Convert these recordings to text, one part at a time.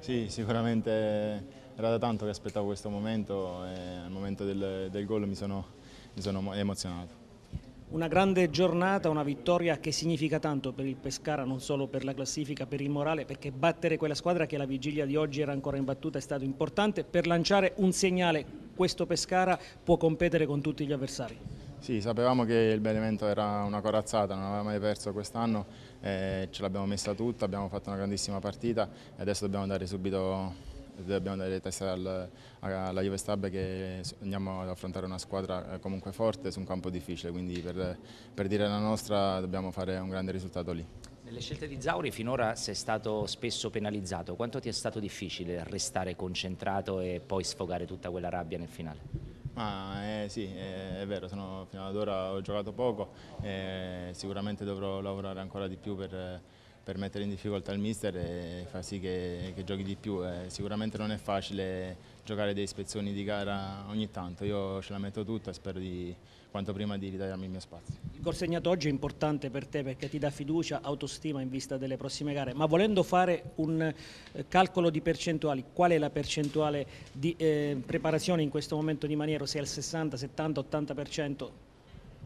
Sì, sicuramente era da tanto che aspettavo questo momento e al momento del, del gol mi sono, mi sono emozionato. Una grande giornata, una vittoria che significa tanto per il Pescara, non solo per la classifica, per il morale, perché battere quella squadra che alla vigilia di oggi era ancora imbattuta è stato importante per lanciare un segnale. Questo Pescara può competere con tutti gli avversari. Sì, sapevamo che il Benevento era una corazzata, non aveva mai perso quest'anno, eh, ce l'abbiamo messa tutta, abbiamo fatto una grandissima partita e adesso dobbiamo dare subito dobbiamo dare testa al, alla Juve Stab che andiamo ad affrontare una squadra eh, comunque forte su un campo difficile, quindi per, per dire la nostra dobbiamo fare un grande risultato lì. Nelle scelte di Zauri finora sei stato spesso penalizzato, quanto ti è stato difficile restare concentrato e poi sfogare tutta quella rabbia nel finale? Ma eh, sì, è, è, vero, sono, fino ad ora ho giocato poco, eh, sicuramente dovrò lavorare ancora di più per per mettere in difficoltà il mister e far sì che, che giochi di più. Eh, sicuramente non è facile giocare delle ispezioni di gara ogni tanto, io ce la metto tutta e spero di, quanto prima di ritagliarmi il mio spazio. Il gol segnato oggi è importante per te perché ti dà fiducia, autostima in vista delle prossime gare, ma volendo fare un eh, calcolo di percentuali, qual è la percentuale di eh, preparazione in questo momento di Maniero? Se è al 60, 70, 80%?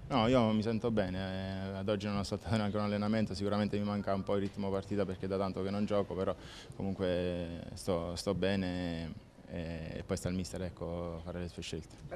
No, io mi sento bene, eh, ad oggi non ho saltato neanche un allenamento, sicuramente mi manca un po' il ritmo partita perché da tanto che non gioco, però comunque sto, sto bene eh, e poi sta il mister ecco, a fare le sue scelte.